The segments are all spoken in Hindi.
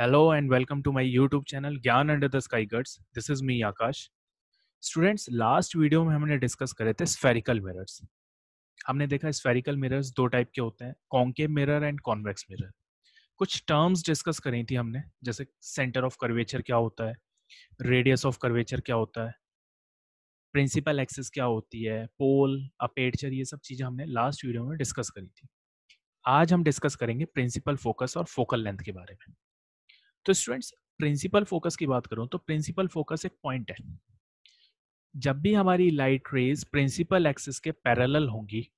hello and welcome to my YouTube channel Gyan under the sky guys this is me Aakash students last video में हमने डिस्कस करे थे स्फेरिकल मिरर्स हमने देखा स्फेरिकल मिरर्स दो टाइप के होते हैं concave mirror and convex mirror कुछ टर्म्स डिस्कस करी थी हमने जैसे सेंटर ऑफ कर्वेचर क्या होता है रेडियस ऑफ कर्वेचर क्या होता है प्रिंसिपल एक्सेस क्या होती है पोल अपेडचर ये सब चीज़ें हमने लास्ट वीडियो में डिस्कस करी थी आज हम डिस्कस करेंगे प्रिंसिपल फोकस और फोकल लेंथ के बारे में तो स्टूडेंट्स प्रिंसिपल फोकस की बात करूँ तो प्रिंसिपल फोकस एक पॉइंट है जब भी हमारी लाइट रेज प्रिंसिपल एक्सिस के पैरेलल होंगी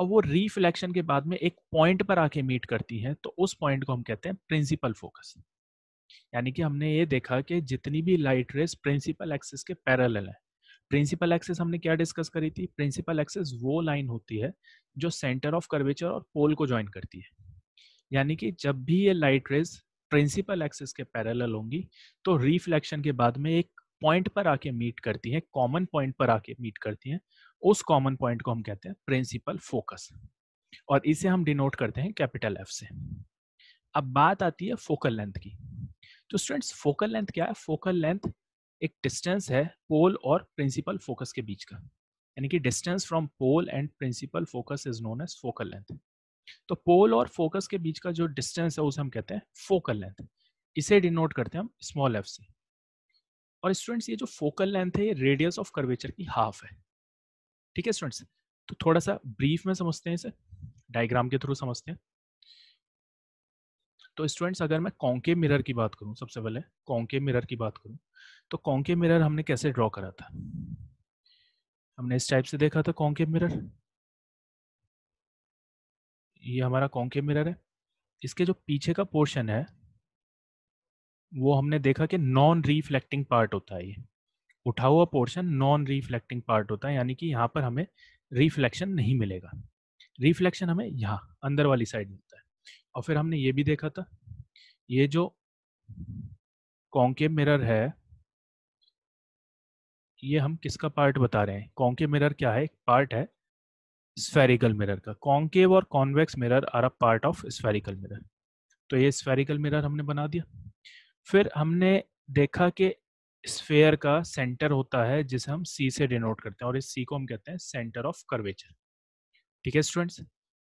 और वो रिफ्लेक्शन के बाद में एक पॉइंट पर आके मीट करती हैं तो उस पॉइंट को हम कहते हैं प्रिंसिपल फोकस यानी कि हमने ये देखा कि जितनी भी लाइट रेस प्रिंसिपल एक्सिस के पैरेलल है प्रिंसिपल एक्सिस हमने क्या डिस्कस करी थी प्रिंसिपल एक्सिस वो लाइन होती है जो सेंटर ऑफ कर्वेचर और पोल को ज्वाइन करती है यानी कि जब भी ये लाइट रेस प्रिंसिपल एक्सिस के पैरेलल होंगी तो रिफ्लेक्शन के बाद में एक पॉइंट पर आके मीट करती हैं कॉमन पॉइंट पर आके मीट करती हैं उस कॉमन पॉइंट को हम कहते हैं प्रिंसिपल फोकस और इसे हम डिनोट करते हैं कैपिटल एफ से अब बात आती है फोकल लेंथ की तो स्टूडेंट्स फोकल लेंथ क्या है फोकल लेंथ एक डिस्टेंस है पोल और प्रिंसिपल फोकस के बीच का यानी कि distance from pole and principal focus is known as focal length तो पोल और फोकस के बीच का जो डिस्टेंस है उसे हम कहते हैं फोकल लेंथ इसे डिनोट करते हैं हम स्मॉल एफ से और स्टूडेंट्स ये जो फोकल लेंथ है ये रेडियस ऑफ कर्वेचर की हाफ है ठीक है स्टूडेंट्स तो थोड़ा सा ब्रीफ में समझते हैं इसे डायग्राम के थ्रू समझते हैं तो स्टूडेंट्स अगर मैं कॉन्के मिरर की बात करूं सबसे पहले कॉन्के मिरर की बात करूं तो कॉन्के मिरर हमने कैसे ड्रॉ करा था हमने इस टाइप से देखा था कॉन्के मिरर ये हमारा कॉन्केव मिरर है इसके जो पीछे का पोर्शन है वो हमने देखा कि नॉन रिफ्लेक्टिंग पार्ट होता है ये उठा हुआ पोर्शन नॉन रिफ्लेक्टिंग पार्ट होता है यानी कि यहाँ पर हमें रिफ्लेक्शन नहीं मिलेगा रिफ्लेक्शन हमें यहाँ अंदर वाली साइड मिलता है और फिर हमने ये भी देखा था ये जो कॉन्केव मिरर है ये हम किसका पार्ट बता रहे हैं कॉन्केव मिरर क्या है एक पार्ट है स्फेरिकल मिरर का कॉन्केव और convex mirror are a part of spherical mirror तो ये स्फेरिकल मिरर हमने बना दिया फिर हमने देखा कि स्फेयर का सेंटर होता है जिसे हम सी से डिनोट करते हैं और इस सी को हम कहते हैं सेंटर ऑफ कर्वेचर ठीक है स्टूडेंट्स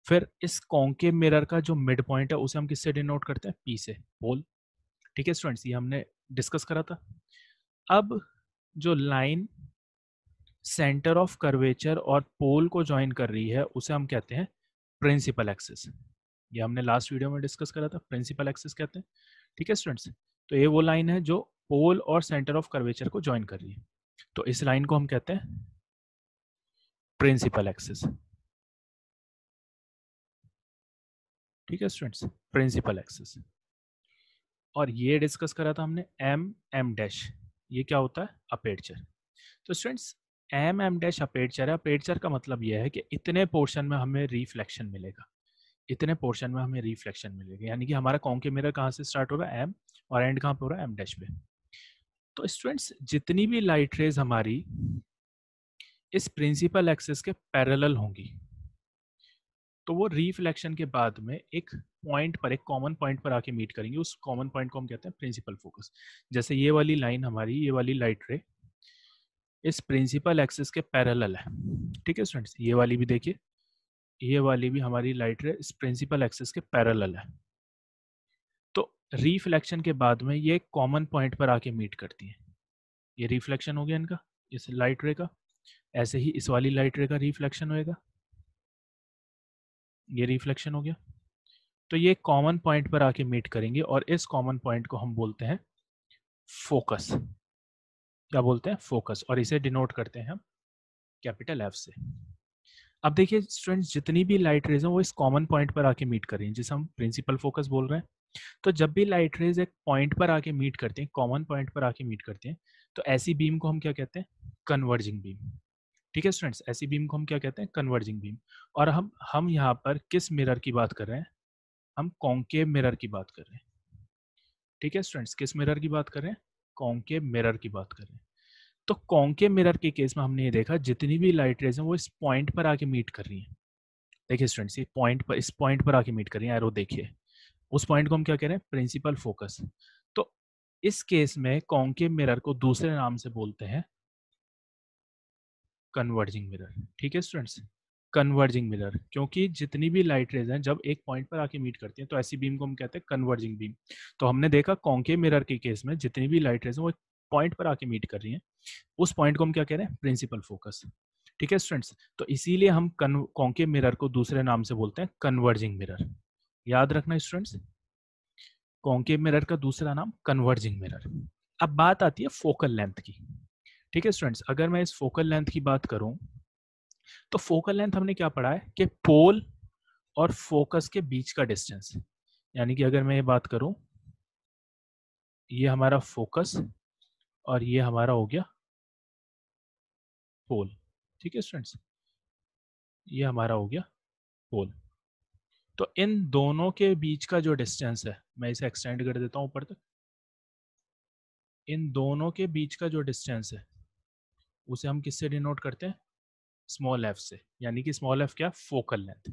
फिर इस कॉन्केव मिरर का जो मिड पॉइंट है उसे हम किससे डिनोट करते हैं पी से पोल ठीक है स्टूडेंट्स ये हमने डिस्कस करा था अब जो लाइन सेंटर ऑफ कर्वेचर और पोल को ज्वाइन कर रही है उसे हम कहते हैं प्रिंसिपल एक्सिस ये हमने लास्ट वीडियो में डिस्कस करा था प्रिंसिपल एक्सिस कहते हैं ठीक है स्टूडेंट्स तो ये वो लाइन है जो पोल और सेंटर ऑफ कर्वेचर को ज्वाइन कर रही है तो इस लाइन को हम कहते हैं प्रिंसिपल एक्सिस ठीक है स्टूडेंट्स प्रिंसिपल एक्सिस और ये डिस्कस करा था हमने एम एम डैश ये क्या होता है अपेडचर तो students M M dash aperture है अपेडचर का मतलब यह है कि इतने पोर्शन में हमें रिफ्लेक्शन मिलेगा इतने पोर्शन में हमें रिफ्लेक्शन मिलेगा यानी कि हमारा कॉन्के मिरर कहाँ से स्टार्ट हो रहा है एम और एंड कहाँ पे हो रहा है एम डैश पे तो स्टूडेंट्स जितनी भी लाइट रेज हमारी इस प्रिंसिपल एक्सेस के पैरेलल होंगी तो वो रिफ्लेक्शन के बाद में एक पॉइंट पर एक कॉमन पॉइंट पर आके मीट करेंगे उस कॉमन पॉइंट को हम कहते हैं प्रिंसिपल फोकस जैसे ये वाली लाइन हमारी ये वाली लाइट रे इस प्रिंसिपल एक्सिस के पैरेलल है ठीक है स्टूडेंट्स ये वाली भी देखिए ये वाली भी हमारी लाइट रे इस प्रिंसिपल एक्सिस के पैरेलल है तो रिफ्लेक्शन के बाद में ये कॉमन पॉइंट पर आके मीट करती है ये रिफ्लेक्शन हो गया इनका इस लाइट रे का ऐसे ही इस वाली लाइट रे का रिफ्लेक्शन होएगा ये रिफ्लेक्शन हो गया तो ये कॉमन पॉइंट पर आके मीट करेंगे और इस कॉमन पॉइंट को हम बोलते हैं फोकस क्या बोलते हैं फोकस और इसे डिनोट करते हैं हम कैपिटल एफ से अब देखिए स्टूडेंट्स जितनी भी लाइट रेज हैं वो इस कॉमन पॉइंट पर आके मीट कर रही हैं जिसे हम प्रिंसिपल फोकस बोल रहे हैं तो जब भी लाइट रेज एक पॉइंट पर आके मीट करते हैं कॉमन पॉइंट पर आके मीट करते हैं तो ऐसी बीम को हम क्या कहते हैं कन्वर्जिंग बीम ठीक है स्टूडेंट्स ऐसी बीम को हम क्या कहते हैं कन्वर्जिंग बीम और हम हम यहाँ पर किस मिरर की बात कर रहे हैं हम कॉन्केव मिरर की बात कर रहे हैं ठीक है स्टूडेंट्स किस मिरर की बात कर रहे हैं कॉन्के मिरर की बात करें तो कॉन्के मिरर के केस में हमने ये देखा जितनी भी लाइट रेज हैं वो इस पॉइंट पर आके मीट कर रही हैं देखिए स्टूडेंट्स ये पॉइंट पर इस पॉइंट पर आके मीट कर रही हैं एरो देखिए उस पॉइंट को हम क्या कह रहे हैं प्रिंसिपल फोकस तो इस केस में कॉन्के मिरर को दूसरे नाम से बोलते हैं कन्वर्जिंग मिरर ठीक है स्टूडेंट्स कन्वर्जिंग मिरर क्योंकि जितनी भी लाइट रेज हैं जब एक पॉइंट पर आके मीट करती हैं तो ऐसी बीम को हम कहते हैं कन्वर्जिंग बीम तो हमने देखा कॉन्के मिरर के केस में जितनी भी लाइट रेज हैं वो पॉइंट पर आके मीट कर रही हैं उस पॉइंट को हम क्या कह रहे हैं प्रिंसिपल फोकस ठीक है स्टूडेंट्स तो इसीलिए हम कॉन्के मिरर को दूसरे नाम से बोलते हैं कन्वर्जिंग मिरर याद रखना स्टूडेंट्स कॉन्के मिरर का दूसरा नाम कन्वर्जिंग मिरर अब बात आती है फोकल लेंथ की ठीक है स्टूडेंट्स अगर मैं इस फोकल लेंथ की बात करूं तो फोकल लेंथ हमने क्या पढ़ा है कि पोल और फोकस के बीच का डिस्टेंस यानी कि अगर मैं ये बात करूं ये हमारा फोकस और ये हमारा हो गया पोल ठीक है स्टूडेंट्स ये हमारा हो गया पोल तो इन दोनों के बीच का जो डिस्टेंस है मैं इसे एक्सटेंड कर देता हूं ऊपर तक इन दोनों के बीच का जो डिस्टेंस है उसे हम किससे डिनोट करते हैं स्मॉल एफ से यानी कि स्मॉल एफ क्या फोकल लेंथ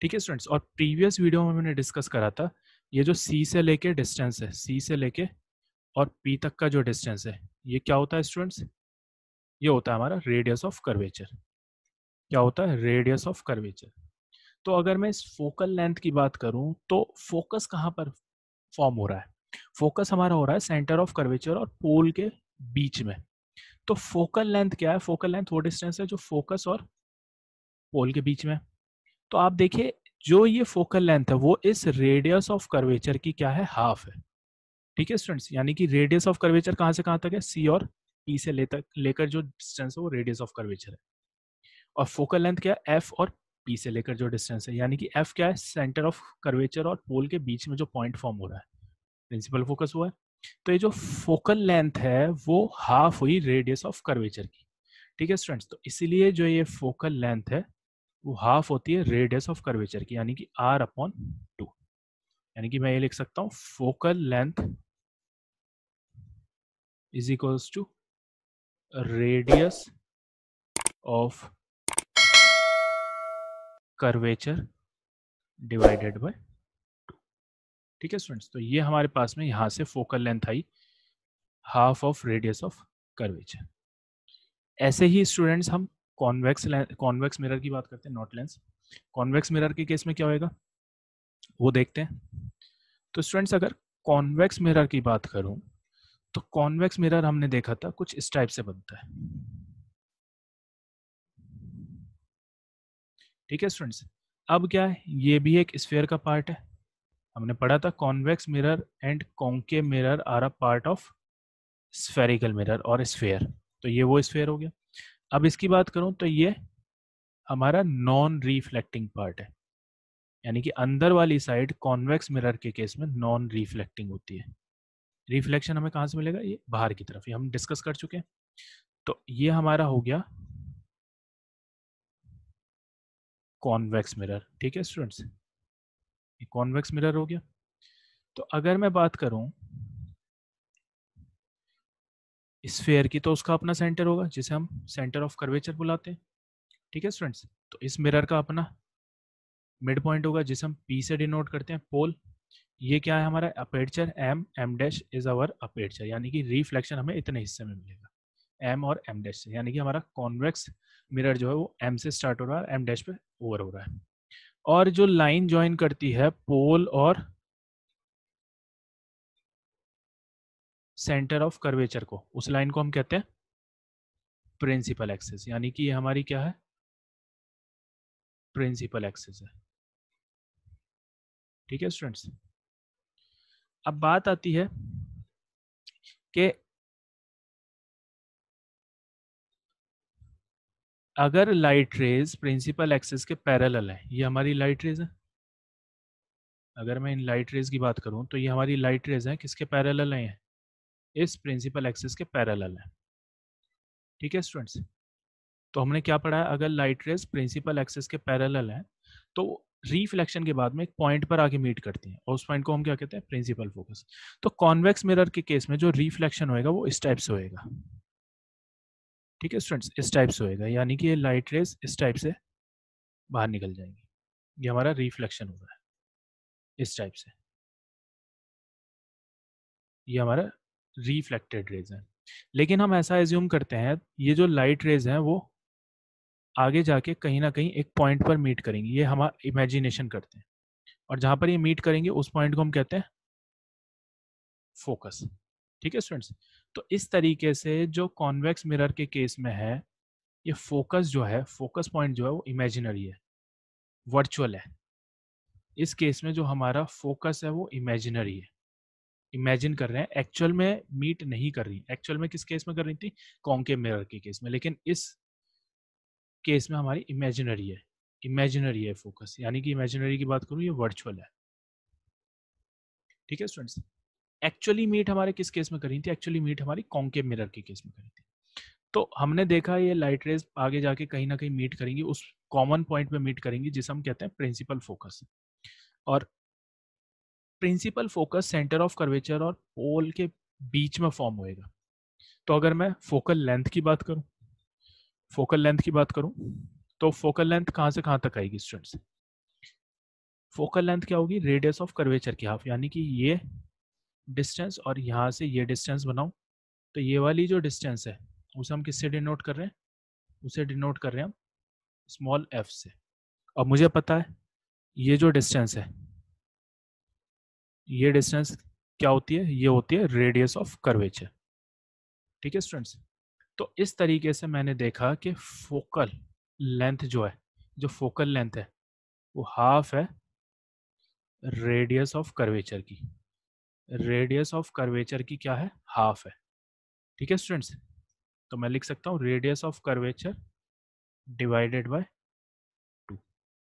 ठीक है स्टूडेंट्स और प्रीवियस वीडियो में मैंने डिस्कस करा था ये जो सी से लेके डिस्टेंस है सी से लेके और पी तक का जो डिस्टेंस है ये क्या होता है स्टूडेंट्स ये होता है हमारा रेडियस ऑफ कर्वेचर क्या होता है रेडियस ऑफ कर्वेचर तो अगर मैं इस फोकल लेंथ की बात करूं तो फोकस कहाँ पर फॉर्म हो रहा है फोकस हमारा हो रहा है सेंटर ऑफ कर्वेचर और पोल के बीच में तो फोकल लेंथ क्या है फोकल लेंथ वो डिस्टेंस है जो फोकस और पोल के बीच में तो आप देखिए जो ये फोकल लेंथ है वो इस रेडियस ऑफ कर्वेचर की क्या है हाफ है ठीक है स्टूडेंट्स यानी कि रेडियस ऑफ कर्वेचर कहाँ से कहाँ तक है सी और ई e से ले तक लेकर जो डिस्टेंस है वो रेडियस ऑफ कर्वेचर है और फोकल लेंथ क्या है एफ और पी से लेकर जो डिस्टेंस है यानी कि एफ क्या है सेंटर ऑफ कर्वेचर और पोल के बीच में जो पॉइंट फॉर्म हो रहा है प्रिंसिपल फोकस हुआ है तो ये जो फोकल लेंथ है वो हाफ हुई रेडियस ऑफ कर्वेचर की ठीक है स्टूडेंट्स तो इसीलिए जो ये फोकल लेंथ है वो हाफ होती है रेडियस ऑफ कर्वेचर की यानी कि आर अपॉन टू यानी कि मैं ये लिख सकता हूं focal length is equals to radius of curvature divided by ठीक है स्टूडेंट्स तो ये हमारे पास में यहाँ से focal length I half of radius of curvature ऐसे ही स्टूडेंट्स हम कॉन्वेक्स कॉन्वेक्स मिरर की बात करते हैं नॉट लेंस कॉन्वेक्स मिरर के केस में क्या होएगा वो देखते हैं तो स्टूडेंट्स अगर कॉन्वेक्स मिरर की बात करूं तो कॉन्वेक्स मिरर हमने देखा था कुछ इस टाइप से बनता है ठीक है स्टूडेंट्स अब क्या है ये भी एक स्फेयर का पार्ट है हमने पढ़ा था convex mirror and concave mirror are a part of spherical mirror और स्फेयर तो ये वो स्फेयर हो गया अब इसकी बात करूं तो ये हमारा नॉन रिफ्लेक्टिंग पार्ट है यानी कि अंदर वाली साइड कॉन्वेक्स मिरर के केस में नॉन रिफ्लेक्टिंग होती है रिफ्लेक्शन हमें कहाँ से मिलेगा ये बाहर की तरफ ये हम डिस्कस कर चुके हैं तो ये हमारा हो गया कॉन्वेक्स मिरर ठीक है स्टूडेंट्स ये कॉन्वेक्स मिरर हो गया तो अगर मैं बात करूं स्फेयर की तो उसका अपना सेंटर होगा जिसे हम सेंटर ऑफ कर्वेचर बुलाते हैं ठीक है स्टूडेंट्स तो इस मिरर का अपना मिड पॉइंट होगा जिसे हम पी से डिनोट करते हैं पोल ये क्या है हमारा aperture M M dash is our aperture यानी कि रिफ्लेक्शन हमें इतने हिस्से में मिलेगा एम और एम डैश से यानी कि हमारा कॉन्वेक्स मिरर जो है वो एम से स्टार्ट हो रहा है एम डैश पे ओवर हो रहा है और जो लाइन ज्वाइन करती है पोल और सेंटर ऑफ कर्वेचर को उस लाइन को हम कहते हैं प्रिंसिपल एक्सेस यानी कि ये हमारी क्या है प्रिंसिपल एक्सेस है ठीक है स्टूडेंट्स अब बात आती है कि अगर लाइट रेज प्रिंसिपल एक्सेस के पैरेलल है ये हमारी लाइट रेज है अगर मैं इन लाइट रेज की बात करूं तो ये हमारी लाइट रेज है किसके पैरेलल हैं इस प्रिंसिपल एक्सेस के पैरेलल है ठीक है स्टूडेंट्स तो हमने क्या पढ़ा है अगर लाइट रेज प्रिंसिपल एक्सेस के पैरेलल है तो रिफ्लेक्शन के बाद में एक पॉइंट पर आके मीट करती है और उस पॉइंट को हम क्या कहते हैं प्रिंसिपल फोकस तो कॉन्वेक्स मिरर के केस में जो रिफ्लेक्शन होएगा वो इस टाइप से होएगा ठीक है स्टूडेंट्स इस टाइप से होएगा यानी कि ये लाइट रेज इस टाइप से बाहर निकल जाएंगी ये हमारा रिफ्लेक्शन हो रहा है इस टाइप से ये हमारा रिफ्लेक्टेड रेज है लेकिन हम ऐसा एज्यूम करते हैं ये जो लाइट रेज है वो आगे जाके कहीं ना कहीं एक पॉइंट पर मीट करेंगी ये हम इमेजिनेशन करते हैं और जहाँ पर ये मीट करेंगे उस पॉइंट को हम कहते हैं फोकस ठीक है स्टूडेंट्स तो इस तरीके से जो कॉन्वेक्स मिरर के केस में है ये फोकस जो है फोकस पॉइंट जो है वो इमेजिनरी है वर्चुअल है इस केस में जो हमारा फोकस है वो इमेजिनरी है इमेजिन कर रहे हैं एक्चुअल में मीट नहीं कर रही एक्चुअल में किस केस में कर रही थी कॉन्के मिरर के केस में लेकिन इस केस में हमारी इमेजिनरी है इमेजिनरी है फोकस यानी कि इमेजिनरी की बात करूं ये वर्चुअल है ठीक है स्टूडेंट्स एक्चुअली मीट हमारे किस केस में करी थी एक्चुअली मीट हमारी कॉन्केव मिरर के केस में करी थी तो हमने देखा ये लाइट रेज आगे जाके कहीं ना कहीं मीट करेंगी उस कॉमन पॉइंट में मीट करेंगी जिसे हम कहते हैं प्रिंसिपल फोकस और principal focus centre of curvature और पोल के बीच में फॉर्म होएगा तो अगर मैं फोकल लेंथ की बात करूं फोकल लेंथ की बात करूं तो फोकल लेंथ कहां से कहां तक आएगी स्टूडेंट्स फोकल लेंथ क्या होगी रेडियस ऑफ कर्वेचर की हाफ यानी कि ये डिस्टेंस और यहाँ से ये डिस्टेंस बनाऊँ तो ये वाली जो डिस्टेंस है उसे हम किससे डिनोट कर रहे हैं उसे डिनोट कर रहे हैं हम स्मॉल एफ से और मुझे पता है ये जो डिस्टेंस है ये डिस्टेंस क्या होती है ये होती है रेडियस ऑफ कर्वेचर ठीक है स्टूडेंट्स तो इस तरीके से मैंने देखा कि फोकल लेंथ जो है जो फोकल लेंथ है वो हाफ है रेडियस ऑफ कर्वेचर की रेडियस ऑफ कर्वेचर की क्या है हाफ है ठीक है स्टूडेंट्स तो मैं लिख सकता हूँ radius of curvature divided by two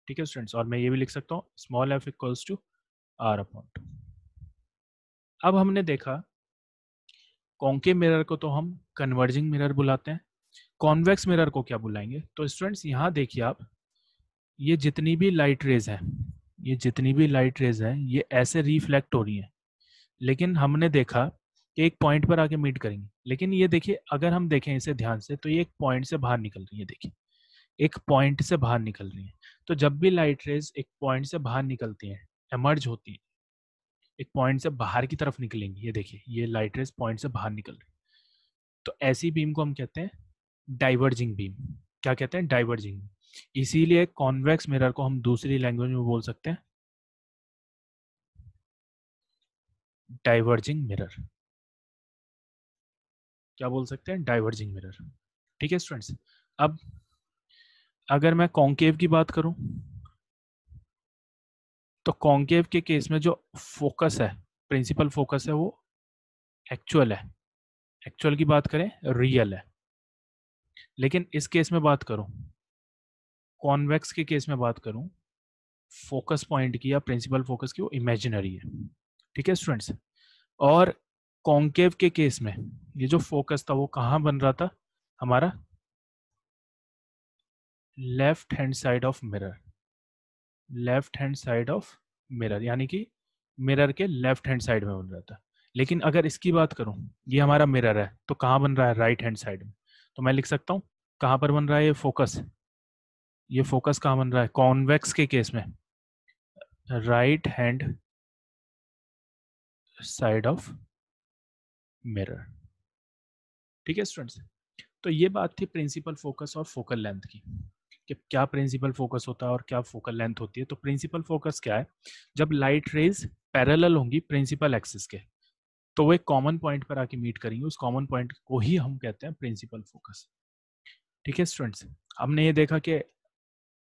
ठीक है स्टूडेंट्स और मैं ये भी लिख सकता हूँ small F equals to R upon two अब हमने देखा कॉन्के मिरर को तो हम कन्वर्जिंग मिरर बुलाते हैं कॉन्वेक्स मिरर को क्या बुलाएंगे तो स्टूडेंट्स यहाँ देखिए आप ये जितनी भी लाइट रेज हैं ये जितनी भी लाइट रेज हैं ये ऐसे रिफ्लेक्ट हो रही हैं लेकिन हमने देखा कि एक पॉइंट पर आके मीट करेंगे लेकिन ये देखिए अगर हम देखें इसे ध्यान से तो ये एक पॉइंट से बाहर निकल रही है देखिए एक पॉइंट से बाहर निकल रही है तो जब भी लाइट रेज एक पॉइंट से बाहर निकलती हैं एमर्ज होती हैं एक पॉइंट से बाहर की तरफ निकलेंगी ये देखिए ये लाइट रेज पॉइंट से बाहर निकल रही है तो ऐसी बीम को हम कहते हैं डाइवर्जिंग बीम क्या कहते हैं डाइवर्जिंग इसीलिए कॉन्वेक्स मिरर को हम दूसरी लैंग्वेज में बोल सकते हैं डाइवर्जिंग मिरर क्या बोल सकते हैं डाइवर्जिंग मिरर ठीक है स्टूडेंट्स अब अगर मैं कॉन्केव की बात करूं तो कॉन्केव के केस में जो फोकस है प्रिंसिपल फोकस है वो एक्चुअल है एक्चुअल की बात करें रियल है लेकिन इस केस में बात करूं कॉन्वेक्स के केस में बात करूं फोकस पॉइंट की या प्रिंसिपल फोकस की वो इमेजिनरी है ठीक है स्टूडेंट्स और कॉन्केव के केस में ये जो फोकस था वो कहाँ बन रहा था हमारा left hand side of mirror left hand side of mirror यानी कि मिरर के लेफ्ट हैंड साइड में बन रहा था लेकिन अगर इसकी बात करूं ये हमारा मिरर है तो कहाँ बन रहा है राइट हैंड साइड में तो मैं लिख सकता हूँ कहाँ पर बन रहा है ये फोकस ये फोकस कहाँ बन रहा है कॉन्वेक्स के केस में right hand side of mirror ठीक है स्टूडेंट्स तो ये बात थी प्रिंसिपल फोकस और फोकल लेंथ की कि क्या प्रिंसिपल फोकस होता है और क्या फोकल लेंथ होती है तो प्रिंसिपल फोकस क्या है जब लाइट रेज पैरेलल होंगी प्रिंसिपल एक्सिस के तो वो एक कॉमन पॉइंट पर आके मीट करेंगे उस कॉमन पॉइंट को ही हम कहते हैं प्रिंसिपल फोकस ठीक है स्टूडेंट्स हमने ये देखा कि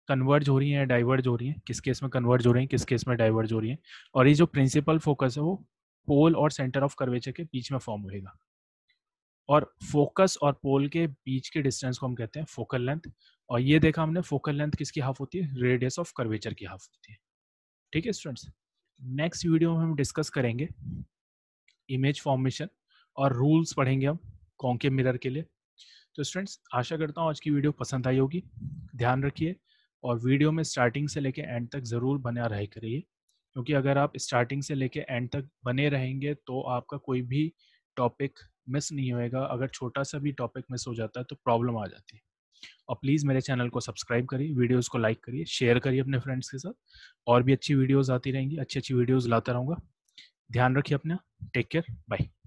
कन्वर्ज हो रही हैं डाइवर्ज हो रही हैं किस केस में कन्वर्ज हो रही हैं किस केस में डाइवर्ज हो रही हैं और ये जो प्रिंसिपल फोकस है वो पोल और सेंटर ऑफ कर्वेचर के बीच में फॉर्म होएगा और फोकस और पोल के बीच के डिस्टेंस को हम कहते हैं फोकल लेंथ और ये देखा हमने फोकल लेंथ किसकी हाफ होती है रेडियस ऑफ कर्वेचर की हाफ होती है ठीक है स्टूडेंट्स नेक्स्ट वीडियो में हम डिस्कस करेंगे इमेज फॉर्मेशन और रूल्स पढ़ेंगे हम कॉन्के मिरर के लिए तो स्टूडेंट्स आशा करता हूँ आज की वीडियो पसंद आई होगी ध्यान रखिए और वीडियो में स्टार्टिंग से लेकर एंड तक ज़रूर बना रह करिए क्योंकि अगर आप स्टार्टिंग से लेके एंड तक बने रहेंगे तो आपका कोई भी टॉपिक मिस नहीं होएगा अगर छोटा सा भी टॉपिक मिस हो जाता है तो प्रॉब्लम आ जाती है और प्लीज़ मेरे चैनल को सब्सक्राइब करिए वीडियोस को लाइक करिए शेयर करिए अपने फ्रेंड्स के साथ और भी अच्छी वीडियोस आती रहेंगी अच्छी अच्छी वीडियोस लाता रहूँगा ध्यान रखिए अपना टेक केयर बाय